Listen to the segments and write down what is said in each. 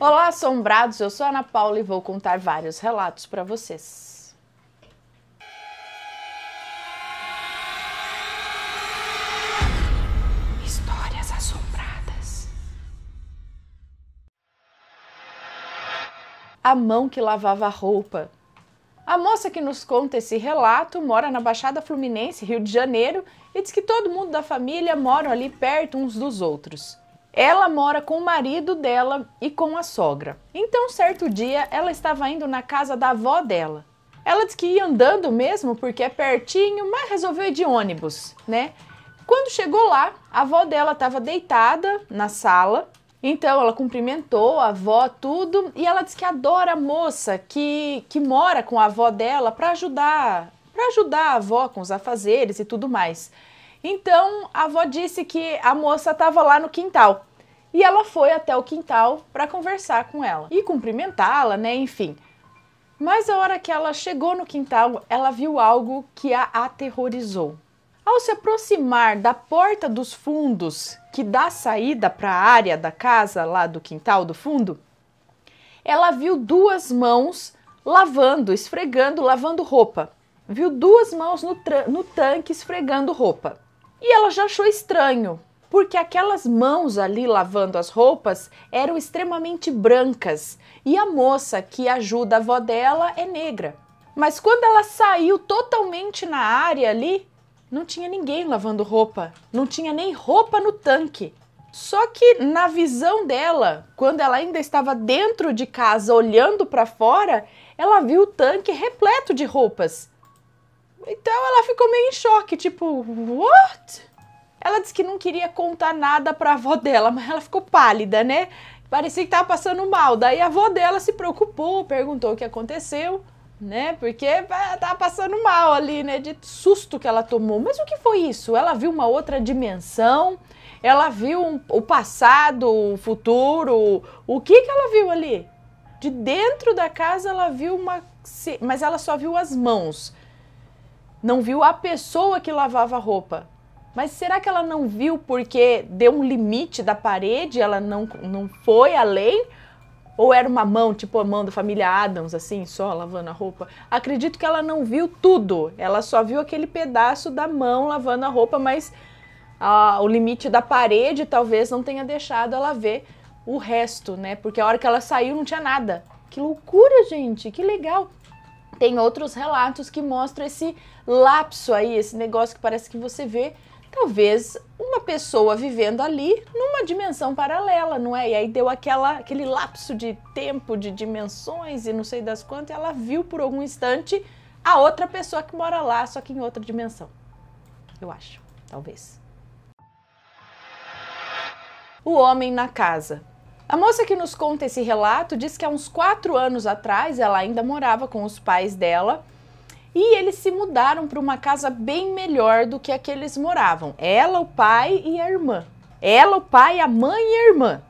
Olá, assombrados! Eu sou Ana Paula e vou contar vários relatos para vocês. Histórias assombradas. A mão que lavava a roupa. A moça que nos conta esse relato mora na Baixada Fluminense, Rio de Janeiro, e diz que todo mundo da família mora ali perto uns dos outros. Ela mora com o marido dela e com a sogra. Então, certo dia, ela estava indo na casa da avó dela. Ela disse que ia andando mesmo porque é pertinho, mas resolveu ir de ônibus, né? Quando chegou lá, a avó dela estava deitada na sala. Então ela cumprimentou a avó, tudo, e ela disse que adora a moça que, que mora com a avó dela para ajudar, para ajudar a avó com os afazeres e tudo mais. Então a avó disse que a moça estava lá no quintal e ela foi até o quintal para conversar com ela e cumprimentá-la, né? Enfim. Mas a hora que ela chegou no quintal, ela viu algo que a aterrorizou. Ao se aproximar da porta dos fundos que dá saída para a área da casa lá do quintal do fundo, ela viu duas mãos lavando, esfregando, lavando roupa. Viu duas mãos no, no tanque esfregando roupa. E ela já achou estranho, porque aquelas mãos ali lavando as roupas eram extremamente brancas e a moça que ajuda a avó dela é negra. Mas quando ela saiu totalmente na área ali, não tinha ninguém lavando roupa, não tinha nem roupa no tanque. Só que na visão dela, quando ela ainda estava dentro de casa olhando para fora, ela viu o tanque repleto de roupas. Então ela ficou meio em choque, tipo, what? Ela disse que não queria contar nada para a avó dela, mas ela ficou pálida, né? Parecia que estava passando mal. Daí a avó dela se preocupou, perguntou o que aconteceu, né? Porque estava é, passando mal ali, né? De susto que ela tomou. Mas o que foi isso? Ela viu uma outra dimensão? Ela viu um, o passado, o futuro? O que, que ela viu ali? De dentro da casa ela viu uma. Mas ela só viu as mãos não viu a pessoa que lavava a roupa. Mas será que ela não viu porque deu um limite da parede, ela não, não foi além? Ou era uma mão, tipo a mão da família Adams, assim, só lavando a roupa? Acredito que ela não viu tudo. Ela só viu aquele pedaço da mão lavando a roupa, mas ah, o limite da parede talvez não tenha deixado ela ver o resto, né? Porque a hora que ela saiu não tinha nada. Que loucura, gente! Que legal! tem outros relatos que mostram esse lapso aí, esse negócio que parece que você vê talvez uma pessoa vivendo ali numa dimensão paralela, não é? E aí deu aquela, aquele lapso de tempo, de dimensões e não sei das quantas, e ela viu por algum instante a outra pessoa que mora lá, só que em outra dimensão. Eu acho, talvez. O homem na casa. A moça que nos conta esse relato diz que há uns quatro anos atrás ela ainda morava com os pais dela e eles se mudaram para uma casa bem melhor do que a que eles moravam. Ela, o pai e a irmã. Ela, o pai, a mãe e a irmã.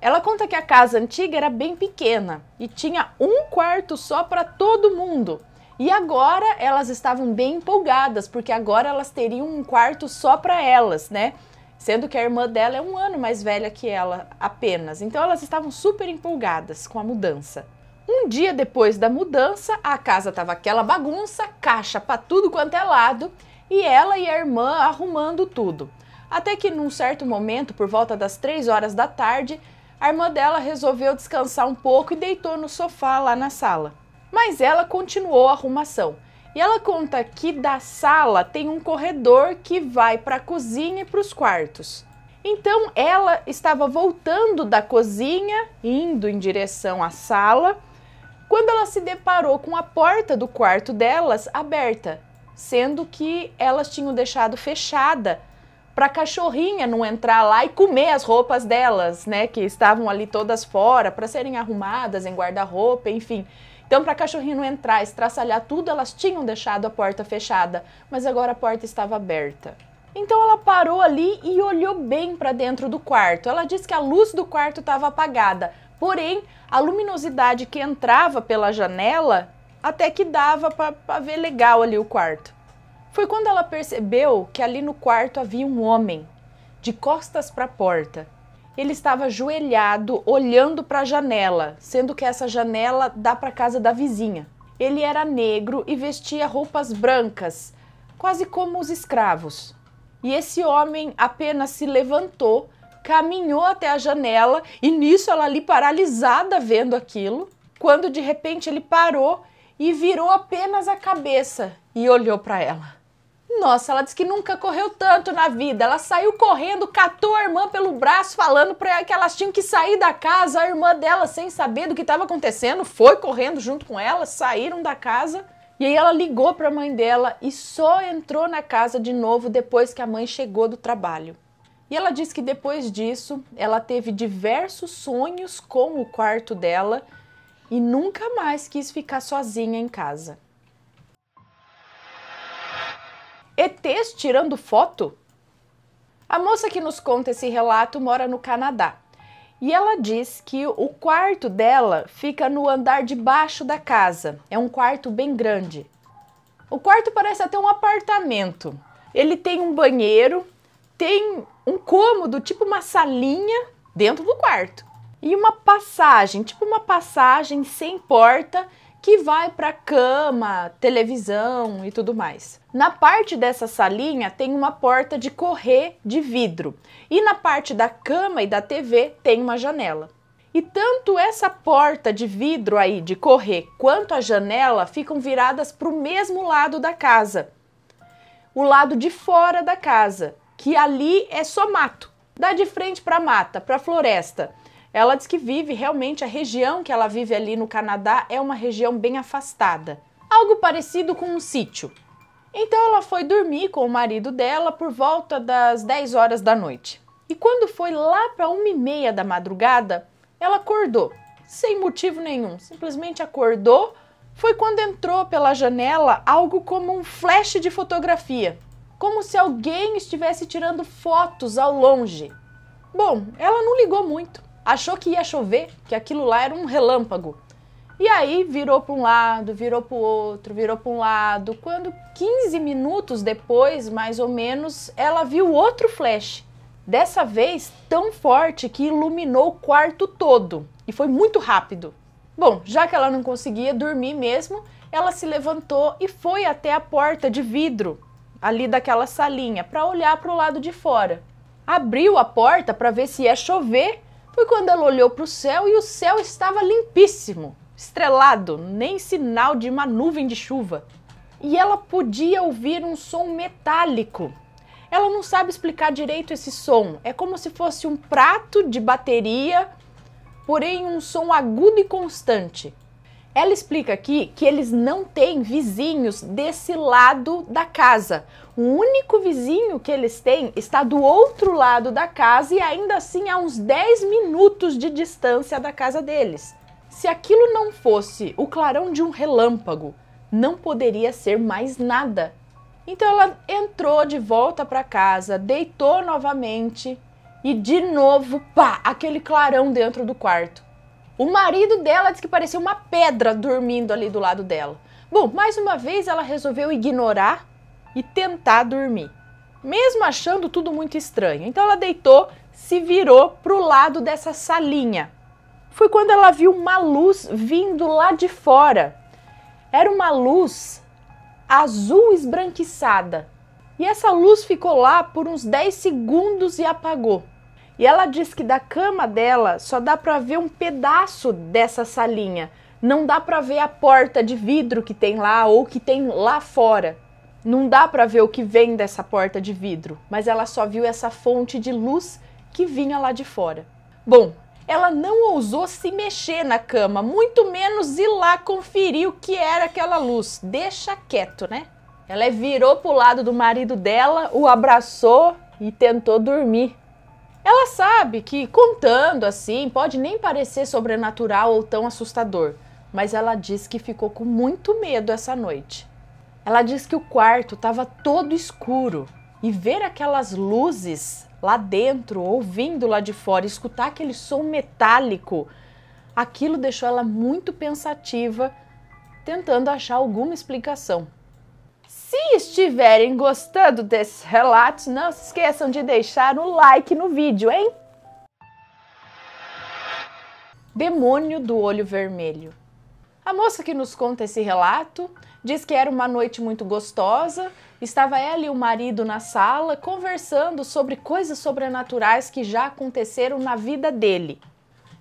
Ela conta que a casa antiga era bem pequena e tinha um quarto só para todo mundo. E agora elas estavam bem empolgadas, porque agora elas teriam um quarto só para elas, né? sendo que a irmã dela é um ano mais velha que ela apenas. Então elas estavam super empolgadas com a mudança. Um dia depois da mudança, a casa tava aquela bagunça, caixa para tudo quanto é lado, e ela e a irmã arrumando tudo. Até que num certo momento, por volta das três horas da tarde, a irmã dela resolveu descansar um pouco e deitou no sofá lá na sala. Mas ela continuou a arrumação. E ela conta que da sala tem um corredor que vai para a cozinha e para os quartos. Então ela estava voltando da cozinha, indo em direção à sala, quando ela se deparou com a porta do quarto delas aberta, sendo que elas tinham deixado fechada para a cachorrinha não entrar lá e comer as roupas delas, né, que estavam ali todas fora para serem arrumadas em guarda-roupa, enfim. Então, para a cachorrinha não entrar, estraçalhar tudo, elas tinham deixado a porta fechada, mas agora a porta estava aberta. Então ela parou ali e olhou bem para dentro do quarto. Ela disse que a luz do quarto estava apagada, porém a luminosidade que entrava pela janela até que dava para ver legal ali o quarto. Foi quando ela percebeu que ali no quarto havia um homem, de costas para a porta. Ele estava ajoelhado, olhando para a janela, sendo que essa janela dá para a casa da vizinha. Ele era negro e vestia roupas brancas, quase como os escravos. E esse homem apenas se levantou, caminhou até a janela e nisso ela ali paralisada vendo aquilo, quando de repente ele parou e virou apenas a cabeça e olhou para ela. Nossa, ela disse que nunca correu tanto na vida. Ela saiu correndo, catou a irmã pelo braço, falando para ela que elas tinham que sair da casa. A irmã dela, sem saber do que estava acontecendo, foi correndo junto com ela, saíram da casa. E aí ela ligou para a mãe dela e só entrou na casa de novo depois que a mãe chegou do trabalho. E ela diz que depois disso, ela teve diversos sonhos com o quarto dela e nunca mais quis ficar sozinha em casa. ETs tirando foto? A moça que nos conta esse relato mora no Canadá e ela diz que o quarto dela fica no andar de baixo da casa. É um quarto bem grande. O quarto parece até um apartamento. Ele tem um banheiro, tem um cômodo, tipo uma salinha dentro do quarto. E uma passagem, tipo uma passagem sem porta que vai para cama, televisão e tudo mais. Na parte dessa salinha tem uma porta de correr de vidro e na parte da cama e da TV tem uma janela. E tanto essa porta de vidro aí de correr quanto a janela ficam viradas para o mesmo lado da casa, o lado de fora da casa, que ali é só mato, dá de frente para mata, para floresta. Ela diz que vive realmente, a região que ela vive ali no Canadá é uma região bem afastada, algo parecido com um sítio. Então ela foi dormir com o marido dela por volta das 10 horas da noite. E quando foi lá para uma e meia da madrugada, ela acordou, sem motivo nenhum, simplesmente acordou. Foi quando entrou pela janela algo como um flash de fotografia, como se alguém estivesse tirando fotos ao longe. Bom, ela não ligou muito achou que ia chover, que aquilo lá era um relâmpago. E aí virou para um lado, virou para o outro, virou para um lado. Quando 15 minutos depois, mais ou menos, ela viu outro flash. Dessa vez tão forte que iluminou o quarto todo e foi muito rápido. Bom, já que ela não conseguia dormir mesmo, ela se levantou e foi até a porta de vidro ali daquela salinha para olhar para o lado de fora. Abriu a porta para ver se ia chover foi quando ela olhou para o céu e o céu estava limpíssimo, estrelado, nem sinal de uma nuvem de chuva. E ela podia ouvir um som metálico. Ela não sabe explicar direito esse som. É como se fosse um prato de bateria, porém um som agudo e constante. Ela explica aqui que eles não têm vizinhos desse lado da casa, o único vizinho que eles têm está do outro lado da casa e ainda assim a uns 10 minutos de distância da casa deles. Se aquilo não fosse o clarão de um relâmpago, não poderia ser mais nada. Então ela entrou de volta para casa, deitou novamente e de novo, pá, aquele clarão dentro do quarto. O marido dela disse que parecia uma pedra dormindo ali do lado dela. Bom, mais uma vez ela resolveu ignorar e tentar dormir, mesmo achando tudo muito estranho. Então ela deitou, se virou para o lado dessa salinha. Foi quando ela viu uma luz vindo lá de fora. Era uma luz azul esbranquiçada. E essa luz ficou lá por uns 10 segundos e apagou. E ela diz que da cama dela só dá para ver um pedaço dessa salinha. Não dá para ver a porta de vidro que tem lá ou que tem lá fora. Não dá para ver o que vem dessa porta de vidro, mas ela só viu essa fonte de luz que vinha lá de fora. Bom, ela não ousou se mexer na cama, muito menos ir lá conferir o que era aquela luz. Deixa quieto, né? Ela virou pro lado do marido dela, o abraçou e tentou dormir. Ela sabe que contando assim pode nem parecer sobrenatural ou tão assustador, mas ela diz que ficou com muito medo essa noite. Ela diz que o quarto estava todo escuro e ver aquelas luzes lá dentro, ouvindo lá de fora, escutar aquele som metálico, aquilo deixou ela muito pensativa, tentando achar alguma explicação. Se estiverem gostando desses relatos, não se esqueçam de deixar o um like no vídeo, hein? Demônio do Olho Vermelho. A moça que nos conta esse relato Diz que era uma noite muito gostosa. Estava ela e o marido na sala conversando sobre coisas sobrenaturais que já aconteceram na vida dele.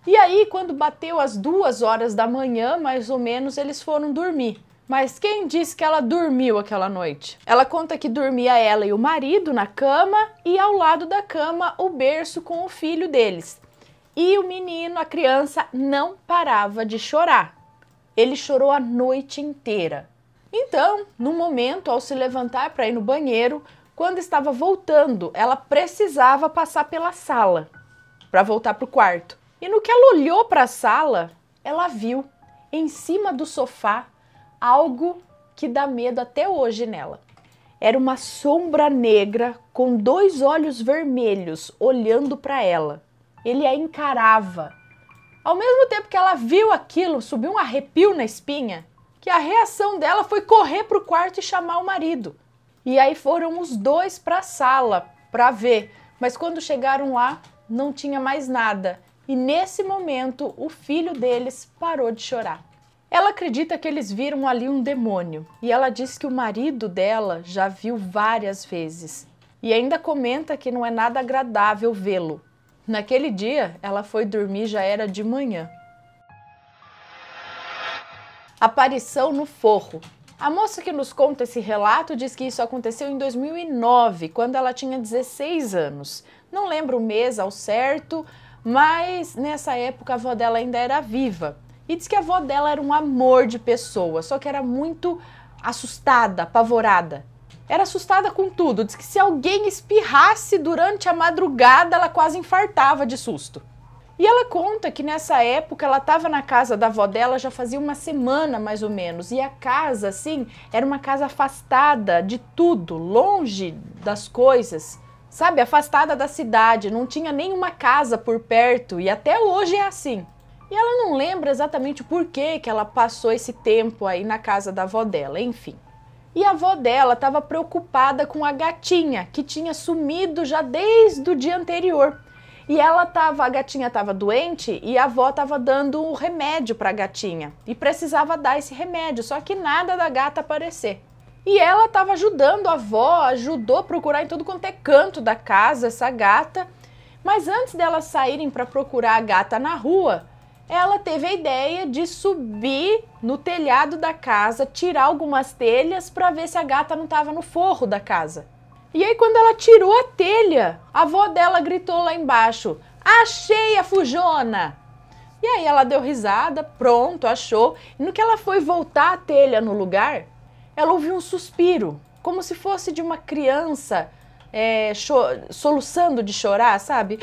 E aí, quando bateu as duas horas da manhã, mais ou menos, eles foram dormir. Mas quem disse que ela dormiu aquela noite? Ela conta que dormia ela e o marido na cama e ao lado da cama o berço com o filho deles. E o menino, a criança, não parava de chorar. Ele chorou a noite inteira. Então, no momento, ao se levantar para ir no banheiro, quando estava voltando, ela precisava passar pela sala para voltar para o quarto. E no que ela olhou para a sala, ela viu em cima do sofá algo que dá medo até hoje nela. Era uma sombra negra com dois olhos vermelhos olhando para ela. Ele a encarava. Ao mesmo tempo que ela viu aquilo, subiu um arrepio na espinha que a reação dela foi correr pro quarto e chamar o marido. E aí foram os dois para a sala para ver, mas quando chegaram lá não tinha mais nada. E nesse momento o filho deles parou de chorar. Ela acredita que eles viram ali um demônio e ela diz que o marido dela já viu várias vezes e ainda comenta que não é nada agradável vê-lo. Naquele dia, ela foi dormir já era de manhã Aparição no forro. A moça que nos conta esse relato diz que isso aconteceu em 2009, quando ela tinha 16 anos. Não lembro o mês ao certo, mas nessa época a avó dela ainda era viva. E diz que a avó dela era um amor de pessoa, só que era muito assustada, apavorada. Era assustada com tudo, diz que se alguém espirrasse durante a madrugada, ela quase infartava de susto. E ela conta que nessa época ela estava na casa da avó dela já fazia uma semana mais ou menos. E a casa, assim, era uma casa afastada de tudo, longe das coisas, sabe? Afastada da cidade, não tinha nenhuma casa por perto e até hoje é assim. E ela não lembra exatamente por que, que ela passou esse tempo aí na casa da avó dela, enfim. E a avó dela estava preocupada com a gatinha que tinha sumido já desde o dia anterior. E ela tava, a gatinha estava doente e a avó estava dando o remédio para a gatinha. E precisava dar esse remédio, só que nada da gata aparecer. E ela estava ajudando a avó, ajudou a procurar em todo quanto é canto da casa essa gata. Mas antes delas saírem para procurar a gata na rua, ela teve a ideia de subir no telhado da casa, tirar algumas telhas para ver se a gata não estava no forro da casa. E aí, quando ela tirou a telha, a avó dela gritou lá embaixo: Achei a fujona! E aí ela deu risada, pronto, achou. E no que ela foi voltar a telha no lugar, ela ouviu um suspiro, como se fosse de uma criança é, soluçando de chorar, sabe?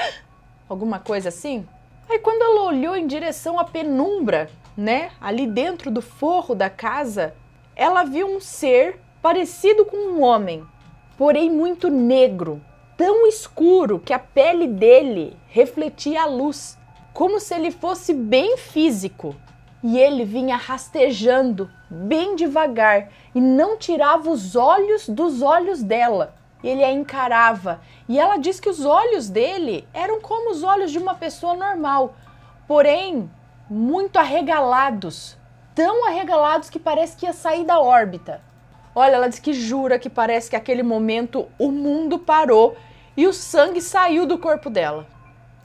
Alguma coisa assim. Aí quando ela olhou em direção à penumbra, né, ali dentro do forro da casa, ela viu um ser parecido com um homem, porém muito negro, tão escuro que a pele dele refletia a luz, como se ele fosse bem físico. E ele vinha rastejando bem devagar e não tirava os olhos dos olhos dela. Ele a encarava e ela diz que os olhos dele eram como os olhos de uma pessoa normal, porém muito arregalados, tão arregalados que parece que ia sair da órbita. Olha, ela diz que jura que parece que aquele momento o mundo parou e o sangue saiu do corpo dela.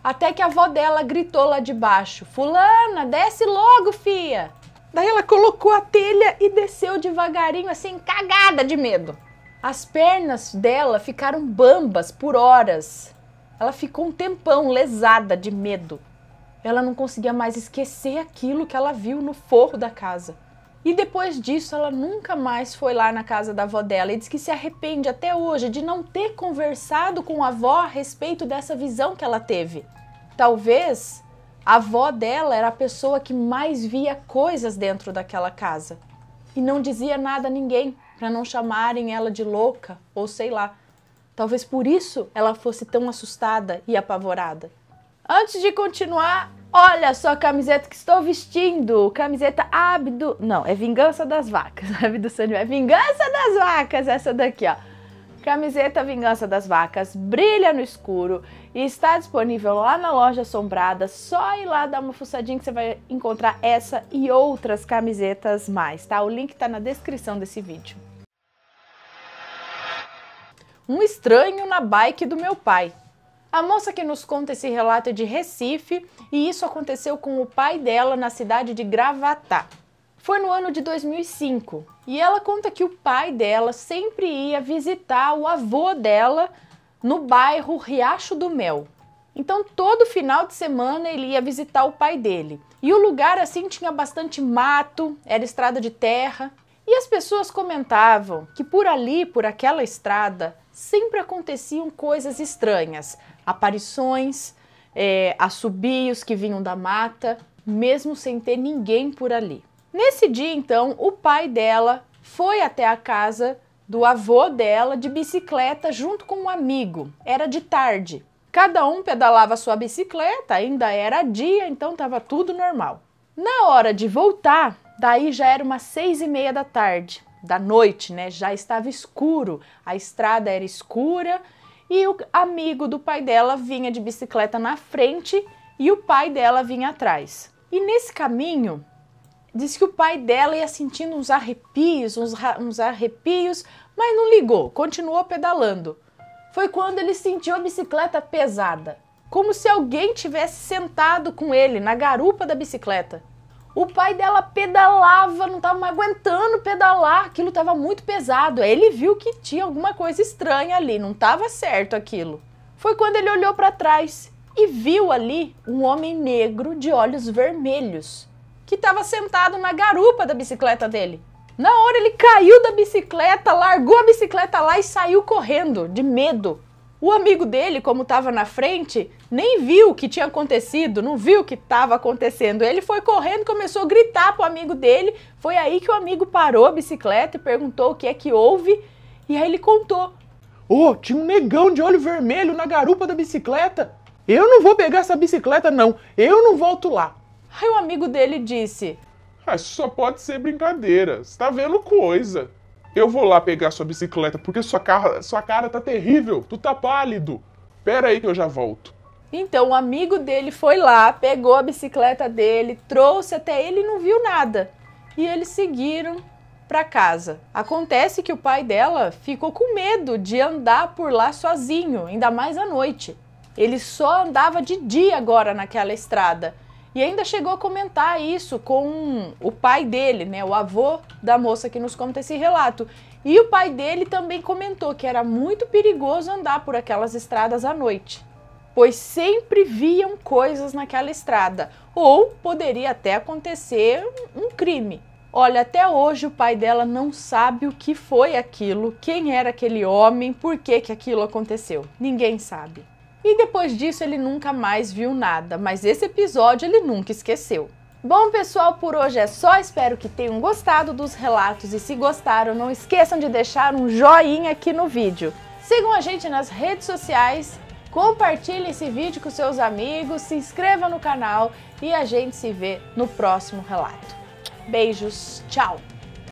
Até que a avó dela gritou lá de baixo: Fulana, desce logo, fia! Daí ela colocou a telha e desceu devagarinho, assim, cagada de medo. As pernas dela ficaram bambas por horas. Ela ficou um tempão lesada de medo. Ela não conseguia mais esquecer aquilo que ela viu no forro da casa. E depois disso, ela nunca mais foi lá na casa da avó dela e diz que se arrepende até hoje de não ter conversado com a avó a respeito dessa visão que ela teve. Talvez a avó dela era a pessoa que mais via coisas dentro daquela casa e não dizia nada a ninguém para não chamarem ela de louca ou sei lá. Talvez por isso ela fosse tão assustada e apavorada. Antes de continuar, Olha só a camiseta que estou vestindo. Camiseta Abdo. Não, é Vingança das Vacas. Abdo Sandman. É Vingança das Vacas, essa daqui, ó. Camiseta Vingança das Vacas brilha no escuro e está disponível lá na loja assombrada. Só ir lá dar uma fuçadinha que você vai encontrar essa e outras camisetas mais, tá? O link tá na descrição desse vídeo. Um estranho na bike do meu pai. A moça que nos conta esse relato é de Recife e isso aconteceu com o pai dela na cidade de Gravatá. Foi no ano de 2005 e ela conta que o pai dela sempre ia visitar o avô dela no bairro Riacho do Mel. Então todo final de semana ele ia visitar o pai dele. E o lugar assim tinha bastante mato, era estrada de terra, e as pessoas comentavam que por ali, por aquela estrada, sempre aconteciam coisas estranhas, aparições, é, assobios que vinham da mata, mesmo sem ter ninguém por ali. Nesse dia, então, o pai dela foi até a casa do avô dela de bicicleta junto com um amigo. Era de tarde. Cada um pedalava sua bicicleta, ainda era dia, então estava tudo normal. Na hora de voltar, daí já era umas seis e meia da tarde da noite, né? Já estava escuro, a estrada era escura e o amigo do pai dela vinha de bicicleta na frente e o pai dela vinha atrás. E nesse caminho, disse que o pai dela ia sentindo uns arrepios, uns, uns arrepios, mas não ligou, continuou pedalando. Foi quando ele sentiu a bicicleta pesada, como se alguém tivesse sentado com ele na garupa da bicicleta. O pai dela pedalava, não estava mais aguentando pedalar, aquilo estava muito pesado. Aí ele viu que tinha alguma coisa estranha ali, não estava certo aquilo. Foi quando ele olhou para trás e viu ali um homem negro de olhos vermelhos que estava sentado na garupa da bicicleta dele. Na hora ele caiu da bicicleta, largou a bicicleta lá e saiu correndo, de medo. O amigo dele, como estava na frente, nem viu o que tinha acontecido, não viu o que estava acontecendo. Ele foi correndo, começou a gritar pro amigo dele. Foi aí que o amigo parou a bicicleta e perguntou o que é que houve. E aí ele contou. Ô, oh, tinha um negão de olho vermelho na garupa da bicicleta. Eu não vou pegar essa bicicleta, não. Eu não volto lá. Aí o amigo dele disse: ah, Só pode ser brincadeira. Você está vendo coisa. Eu vou lá pegar sua bicicleta porque sua cara, sua cara tá terrível, tu tá pálido. Pera aí que eu já volto. Então o um amigo dele foi lá, pegou a bicicleta dele, trouxe até ele e não viu nada. E eles seguiram para casa. Acontece que o pai dela ficou com medo de andar por lá sozinho, ainda mais à noite. Ele só andava de dia agora naquela estrada. E ainda chegou a comentar isso com o pai dele, né, o avô da moça que nos conta esse relato. E o pai dele também comentou que era muito perigoso andar por aquelas estradas à noite, pois sempre viam coisas naquela estrada, ou poderia até acontecer um crime. Olha, até hoje o pai dela não sabe o que foi aquilo, quem era aquele homem, por que, que aquilo aconteceu. Ninguém sabe. E depois disso ele nunca mais viu nada, mas esse episódio ele nunca esqueceu. Bom, pessoal, por hoje é só. Espero que tenham gostado dos relatos e se gostaram, não esqueçam de deixar um joinha aqui no vídeo. Sigam a gente nas redes sociais, compartilhem esse vídeo com seus amigos, se inscreva no canal e a gente se vê no próximo relato. Beijos, tchau!